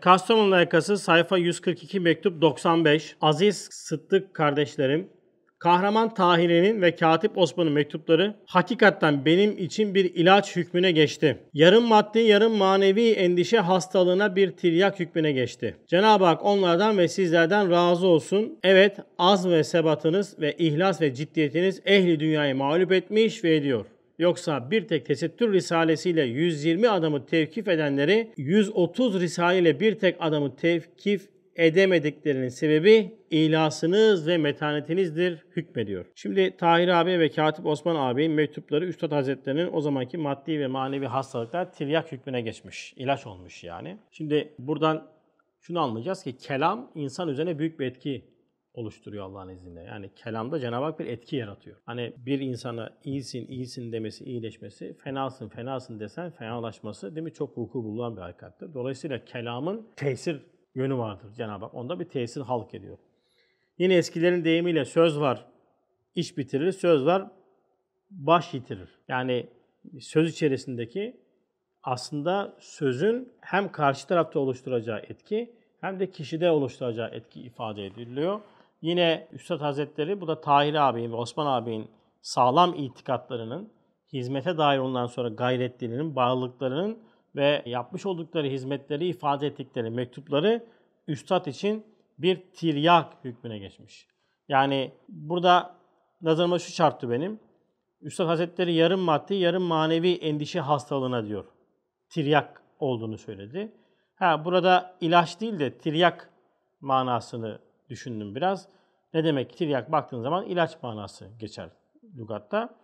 Kastamonu Layıkası sayfa 142 mektup 95. Aziz Sıddık kardeşlerim, Kahraman Tahire'nin ve Katip Osman'ın mektupları hakikatten benim için bir ilaç hükmüne geçti. Yarım maddi yarım manevi endişe hastalığına bir tiryak hükmüne geçti. Cenab-ı Hak onlardan ve sizlerden razı olsun. Evet az ve sebatınız ve ihlas ve ciddiyetiniz ehli dünyayı mağlup etmiş ve ediyor. Yoksa bir tek tesettür risalesiyle 120 adamı tevkif edenleri 130 risaleyle bir tek adamı tevkif edemediklerinin sebebi ihlasınız ve metanetinizdir hükmediyor. Şimdi Tahir abi ve Katip Osman abi mektupları Üstad Hazretlerinin o zamanki maddi ve manevi hastalıklar tiryak hükmüne geçmiş. ilaç olmuş yani. Şimdi buradan şunu anlayacağız ki kelam insan üzerine büyük bir etki oluşturuyor Allah'ın izniyle. Yani kelamda Cenab-ı Hak bir etki yaratıyor. Hani bir insana iyisin, iyisin demesi, iyileşmesi, fenasın, fenasın desen fenalaşması değil mi? Çok vuku bulunan bir hakikattir. Dolayısıyla kelamın tesir yönü vardır Cenab-ı Hak. Onda bir tesir halk ediyor. Yine eskilerin deyimiyle söz var, iş bitirir, söz var, baş yitirir. Yani söz içerisindeki aslında sözün hem karşı tarafta oluşturacağı etki hem de kişide oluşturacağı etki ifade ediliyor. Yine Üstad Hazretleri bu da Tahir Abi'nin, ve Osman Abi'nin sağlam itikatlarının, hizmete dair ondan sonra gayretlerinin, bağlılıklarının ve yapmış oldukları hizmetleri ifade ettikleri mektupları Üstad için bir tiryak hükmüne geçmiş. Yani burada nazarıma şu çarptı benim. Üstad Hazretleri yarım maddi, yarım manevi endişe hastalığına diyor. Tiryak olduğunu söyledi. Ha burada ilaç değil de tiryak manasını düşündüm biraz. Ne demek tiryak baktığın zaman ilaç manası geçer lügatta.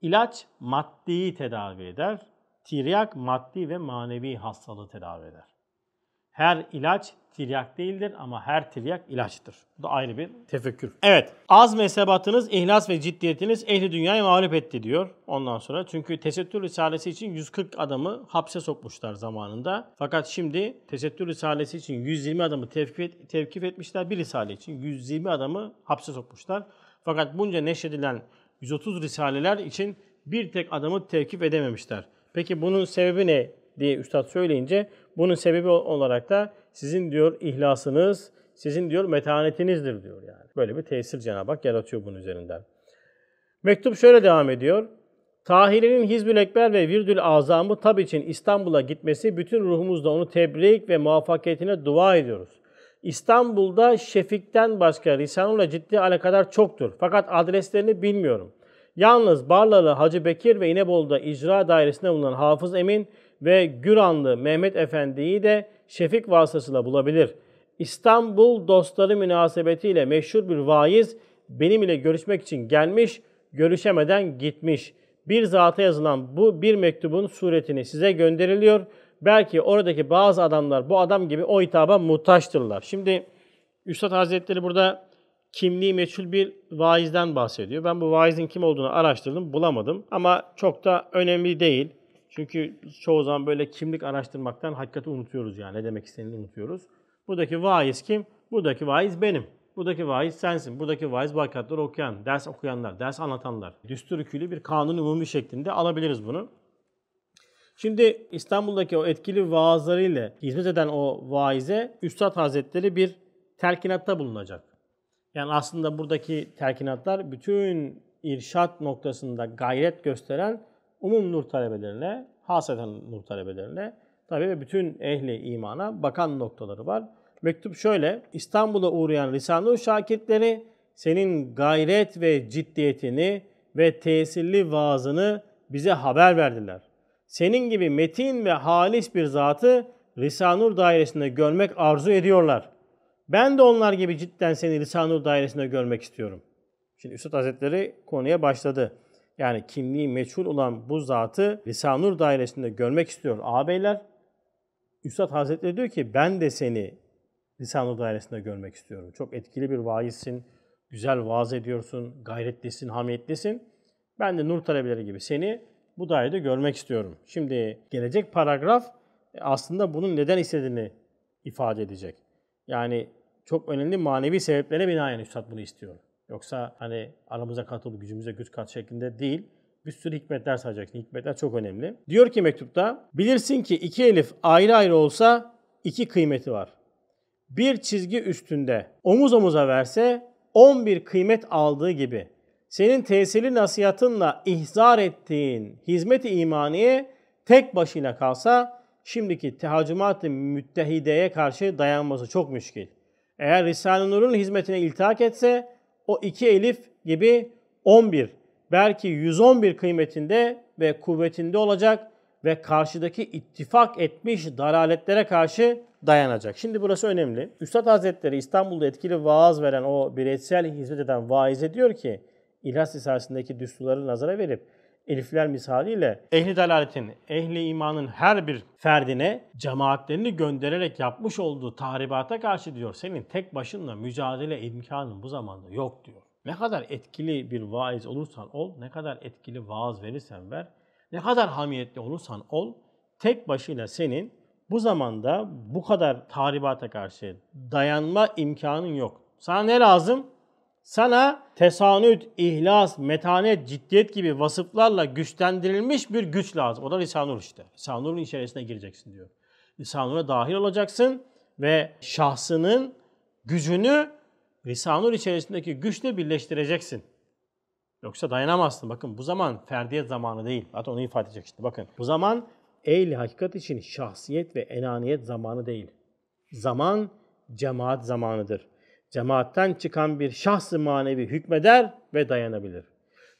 İlaç maddeyi tedavi eder. Tiryak maddi ve manevi hastalığı tedavi eder. Her ilaç tiryak değildir ama her tiryak ilaçtır. Bu da ayrı bir tefekkür. Evet. Az mesebatınız, ihlas ve ciddiyetiniz ehli dünyayı mağlup etti diyor. Ondan sonra çünkü tesettür risalesi için 140 adamı hapse sokmuşlar zamanında. Fakat şimdi tesettür risalesi için 120 adamı tevkif, et, tevkif etmişler. Bir risale için 120 adamı hapse sokmuşlar. Fakat bunca neşredilen 130 risaleler için bir tek adamı tevkif edememişler. Peki bunun sebebi ne diye üstad söyleyince bunun sebebi olarak da sizin diyor ihlasınız, sizin diyor metanetinizdir diyor yani. Böyle bir tesir Cenab-ı Hak yaratıyor bunun üzerinden. Mektup şöyle devam ediyor. Tahir'in Hizbül Ekber ve Virdül Azam'ı tab için İstanbul'a gitmesi bütün ruhumuzla onu tebrik ve muvaffakiyetine dua ediyoruz. İstanbul'da Şefik'ten başka Risanullah ciddi alakadar çoktur. Fakat adreslerini bilmiyorum. Yalnız Barlalı Hacı Bekir ve İnebolu'da icra dairesinde bulunan Hafız Emin ve Güranlı Mehmet Efendi'yi de Şefik vasıtasıyla bulabilir. İstanbul dostları münasebetiyle meşhur bir vaiz benim ile görüşmek için gelmiş, görüşemeden gitmiş. Bir zata yazılan bu bir mektubun suretini size gönderiliyor. Belki oradaki bazı adamlar bu adam gibi o hitaba muhtaçtırlar. Şimdi Üstad Hazretleri burada kimliği meçhul bir vaizden bahsediyor. Ben bu vaizin kim olduğunu araştırdım, bulamadım ama çok da önemli değil. Çünkü çoğu zaman böyle kimlik araştırmaktan hakikati unutuyoruz yani. Ne demek istediğini unutuyoruz. Buradaki vaiz kim? Buradaki vaiz benim. Buradaki vaiz sensin. Buradaki vaiz vakatları okuyan, ders okuyanlar, ders anlatanlar. Düstur bir kanun umumi şeklinde alabiliriz bunu. Şimdi İstanbul'daki o etkili vaazlarıyla hizmet eden o vaize Üstad Hazretleri bir telkinatta bulunacak. Yani aslında buradaki telkinatlar bütün irşat noktasında gayret gösteren umum nur talebelerine, haseten nur talebelerine tabi ve bütün ehli imana bakan noktaları var. Mektup şöyle, İstanbul'a uğrayan Risale-i Şakirtleri senin gayret ve ciddiyetini ve tesirli vaazını bize haber verdiler. Senin gibi metin ve halis bir zatı Risanur dairesinde görmek arzu ediyorlar. Ben de onlar gibi cidden seni Risanur dairesinde görmek istiyorum. Şimdi Üstad Hazretleri konuya başladı yani kimliği meçhul olan bu zatı Risanur dairesinde görmek istiyor ağabeyler. Üstad Hazretleri diyor ki ben de seni Risanur dairesinde görmek istiyorum. Çok etkili bir vaizsin, güzel vaaz ediyorsun, gayretlisin, hamiyetlisin. Ben de nur talebeleri gibi seni bu dairede görmek istiyorum. Şimdi gelecek paragraf e, aslında bunun neden istediğini ifade edecek. Yani çok önemli manevi sebeplere binaen Üstad bunu istiyor. Yoksa hani aramıza katıl, gücümüze güç kat şeklinde değil. Bir sürü hikmetler sayacaksın. Hikmetler çok önemli. Diyor ki mektupta, bilirsin ki iki elif ayrı ayrı olsa iki kıymeti var. Bir çizgi üstünde omuz omuza verse on bir kıymet aldığı gibi senin tesirli nasihatınla ihzar ettiğin hizmet-i imaniye tek başına kalsa şimdiki tehacumat-ı müttehideye karşı dayanması çok müşkil. Eğer Risale-i Nur'un hizmetine iltihak etse o iki elif gibi 11 belki 111 kıymetinde ve kuvvetinde olacak ve karşıdaki ittifak etmiş dalaletlere karşı dayanacak. Şimdi burası önemli. Üstad Hazretleri İstanbul'da etkili vaaz veren o bireysel hizmet eden vaize diyor ki İlhas Risalesi'ndeki düsturları nazara verip elifler misaliyle ehli dalaletin, ehli imanın her bir ferdine cemaatlerini göndererek yapmış olduğu tahribata karşı diyor senin tek başına mücadele imkanın bu zamanda yok diyor. Ne kadar etkili bir vaiz olursan ol, ne kadar etkili vaaz verirsen ver, ne kadar hamiyetli olursan ol, tek başıyla senin bu zamanda bu kadar tahribata karşı dayanma imkanın yok. Sana ne lazım? sana tesanüt, ihlas, metanet, ciddiyet gibi vasıflarla güçlendirilmiş bir güç lazım. O da Lisanur işte. Lisanur'un içerisine gireceksin diyor. Lisanur'a dahil olacaksın ve şahsının gücünü Lisanur içerisindeki güçle birleştireceksin. Yoksa dayanamazsın. Bakın bu zaman ferdiyet zamanı değil. Hatta onu ifade edecek işte. Bakın bu zaman eyle hakikat için şahsiyet ve enaniyet zamanı değil. Zaman cemaat zamanıdır cemaatten çıkan bir şahsı manevi hükmeder ve dayanabilir.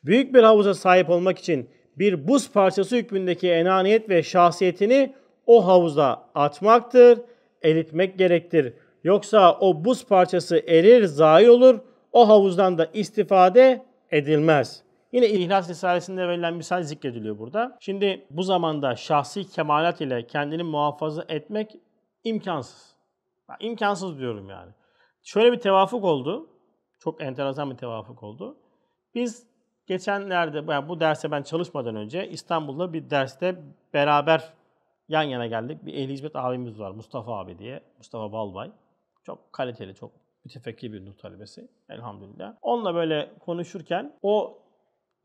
Büyük bir havuza sahip olmak için bir buz parçası hükmündeki enaniyet ve şahsiyetini o havuza atmaktır, eritmek gerektir. Yoksa o buz parçası erir, zayi olur, o havuzdan da istifade edilmez. Yine İhlas Risalesi'nde verilen misal zikrediliyor burada. Şimdi bu zamanda şahsi kemalat ile kendini muhafaza etmek imkansız. İmkansız diyorum yani şöyle bir tevafuk oldu. Çok enteresan bir tevafuk oldu. Biz geçenlerde, yani bu derse ben çalışmadan önce İstanbul'da bir derste beraber yan yana geldik. Bir ehli hizmet abimiz var Mustafa abi diye. Mustafa Balbay. Çok kaliteli, çok mütefekkir bir nur talebesi elhamdülillah. Onunla böyle konuşurken o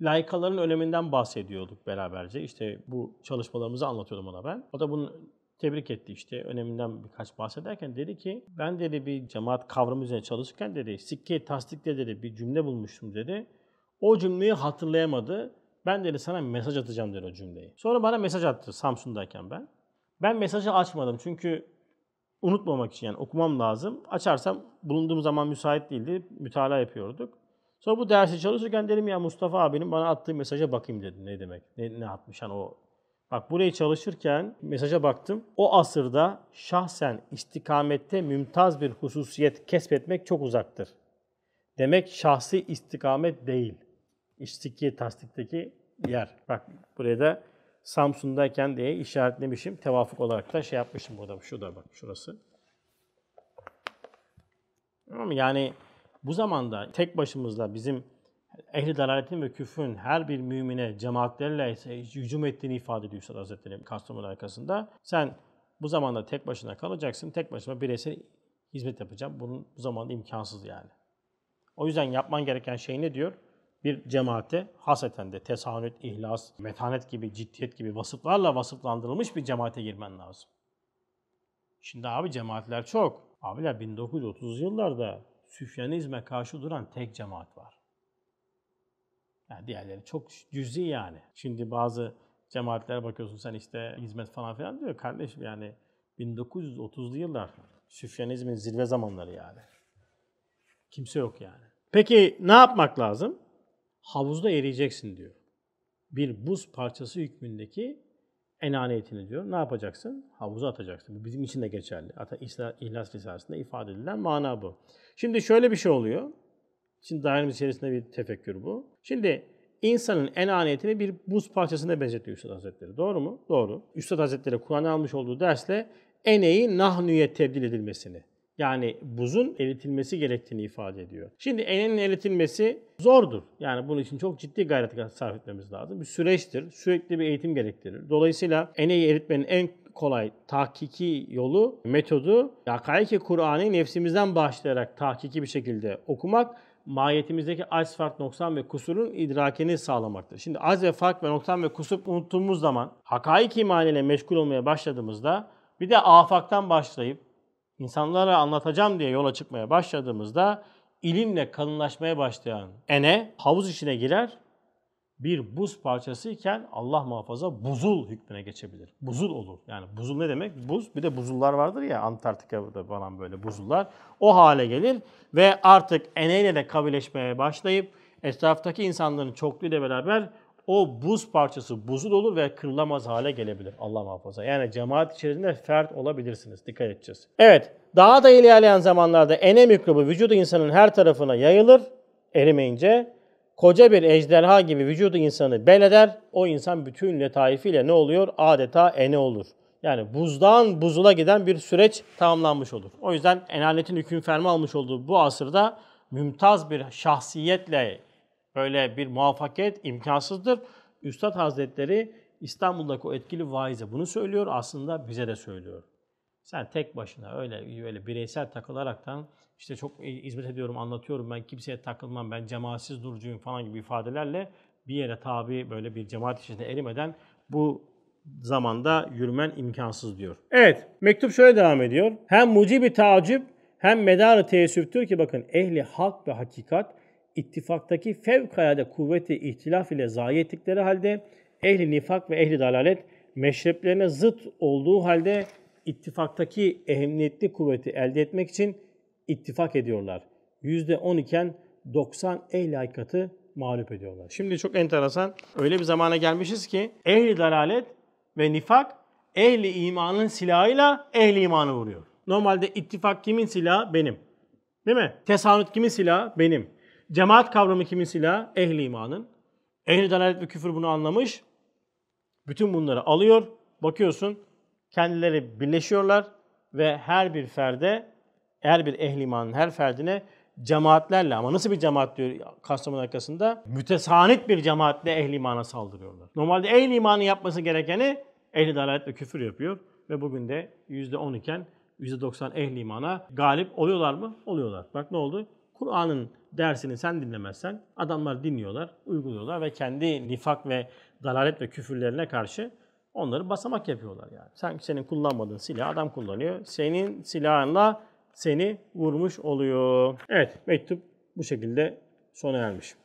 layıkaların öneminden bahsediyorduk beraberce. İşte bu çalışmalarımızı anlatıyordum ona ben. O da bunun tebrik etti işte. Öneminden birkaç bahsederken dedi ki ben dedi bir cemaat kavramı üzerine çalışırken dedi sikke tasdikle dedi bir cümle bulmuştum dedi. O cümleyi hatırlayamadı. Ben dedi sana mesaj atacağım dedi o cümleyi. Sonra bana mesaj attı Samsun'dayken ben. Ben mesajı açmadım çünkü unutmamak için yani okumam lazım. Açarsam bulunduğum zaman müsait değildi. Mütalaa yapıyorduk. Sonra bu dersi çalışırken dedim ya Mustafa abinin bana attığı mesaja bakayım dedi Ne demek? Ne, ne atmış yani o Bak burayı çalışırken mesaja baktım. O asırda şahsen istikamette mümtaz bir hususiyet kesbetmek çok uzaktır. Demek şahsi istikamet değil. İstiki tasdikteki yer. Bak buraya da Samsun'dayken diye işaretlemişim. Tevafuk olarak da şey yapmışım burada. Şu da bak şurası. Yani bu zamanda tek başımızla bizim ehli dalaletin ve küfrün her bir mümine cemaatlerle hücum ettiğini ifade ediyor Üstad Hazretleri Kastamonu'nun arkasında. Sen bu zamanda tek başına kalacaksın, tek başına bireysel hizmet yapacağım. Bunun bu zamanda imkansız yani. O yüzden yapman gereken şey ne diyor? Bir cemaate haseten de tesanüt, ihlas, metanet gibi, ciddiyet gibi vasıflarla vasıflandırılmış bir cemaate girmen lazım. Şimdi abi cemaatler çok. Abiler 1930'lu yıllarda Süfyanizme karşı duran tek cemaat var. Yani diğerleri çok cüzi yani. Şimdi bazı cemaatlere bakıyorsun sen işte hizmet falan filan diyor. Kardeşim yani 1930'lu yıllar süfyanizmin zirve zamanları yani. Kimse yok yani. Peki ne yapmak lazım? Havuzda eriyeceksin diyor. Bir buz parçası hükmündeki enaniyetini diyor. Ne yapacaksın? Havuza atacaksın. Bu bizim için de geçerli. Hatta İhlas Risalesi'nde ifade edilen mana bu. Şimdi şöyle bir şey oluyor. Şimdi dairemiz içerisinde bir tefekkür bu. Şimdi insanın enaniyetini bir buz parçasına benzetiyor Üstad Hazretleri. Doğru mu? Doğru. Üstad Hazretleri Kur'an almış olduğu dersle eneyi nahnüye tebdil edilmesini yani buzun eritilmesi gerektiğini ifade ediyor. Şimdi enenin eritilmesi zordur. Yani bunun için çok ciddi gayret sarf etmemiz lazım. Bir süreçtir. Sürekli bir eğitim gerektirir. Dolayısıyla eneyi eritmenin en kolay tahkiki yolu, metodu ki Kur'an'ı nefsimizden başlayarak tahkiki bir şekilde okumak mahiyetimizdeki az, fark, noksan ve kusurun idrakini sağlamaktır. Şimdi az ve fark ve noksan ve kusur unuttuğumuz zaman hakaik iman ile meşgul olmaya başladığımızda bir de afaktan başlayıp insanlara anlatacağım diye yola çıkmaya başladığımızda ilimle kalınlaşmaya başlayan ene havuz içine girer bir buz parçası iken Allah muhafaza buzul hükmüne geçebilir. Buzul olur. Yani buzul ne demek? Buz. Bir de buzullar vardır ya Antarktika'da falan böyle buzullar. O hale gelir ve artık eneyle de kabileşmeye başlayıp etraftaki insanların çokluğuyla beraber o buz parçası buzul olur ve kırılamaz hale gelebilir Allah muhafaza. Yani cemaat içerisinde fert olabilirsiniz. Dikkat edeceğiz. Evet. Daha da ilerleyen zamanlarda ene mikrobu vücudu insanın her tarafına yayılır erimeyince koca bir ejderha gibi vücudu insanı beleder. O insan bütün letaifiyle ne oluyor? Adeta ene olur. Yani buzdan buzula giden bir süreç tamamlanmış olur. O yüzden enaletin hüküm ferma almış olduğu bu asırda mümtaz bir şahsiyetle böyle bir muvaffakiyet imkansızdır. Üstad Hazretleri İstanbul'daki o etkili vaize bunu söylüyor, aslında bize de söylüyor. Sen tek başına öyle öyle bireysel takılaraktan işte çok e, hizmet ediyorum, anlatıyorum, ben kimseye takılmam, ben cemaatsiz durucuyum falan gibi ifadelerle bir yere tabi böyle bir cemaat içinde erimeden bu zamanda yürümen imkansız diyor. Evet, mektup şöyle devam ediyor. Hem mucibi tacip hem medarı teessüftür ki bakın ehli hak ve hakikat ittifaktaki fevkalade kuvveti ihtilaf ile zayi ettikleri halde ehli nifak ve ehli dalalet meşreplerine zıt olduğu halde ittifaktaki ehemmiyetli kuvveti elde etmek için ittifak ediyorlar. %10 iken 90 ehli hakikati mağlup ediyorlar. Şimdi çok enteresan. Öyle bir zamana gelmişiz ki ehli dalalet ve nifak ehli imanın silahıyla ehli imanı vuruyor. Normalde ittifak kimin silahı? Benim. Değil mi? Tesanüt kimin silahı? Benim. Cemaat kavramı kimin silahı? Ehli imanın. Ehli dalalet ve küfür bunu anlamış. Bütün bunları alıyor. Bakıyorsun kendileri birleşiyorlar ve her bir ferde, her bir ehlimanın her ferdine cemaatlerle ama nasıl bir cemaat diyor Kastamonu arkasında? Mütesanit bir cemaatle ehli imana saldırıyorlar. Normalde ehli imanın yapması gerekeni ehli dalalet ve küfür yapıyor ve bugün de %10 iken %90 ehli imana galip oluyorlar mı? Oluyorlar. Bak ne oldu? Kur'an'ın dersini sen dinlemezsen adamlar dinliyorlar, uyguluyorlar ve kendi nifak ve dalalet ve küfürlerine karşı Onları basamak yapıyorlar yani. Sen senin kullanmadığın silah adam kullanıyor. Senin silahınla seni vurmuş oluyor. Evet mektup bu şekilde sona ermiş.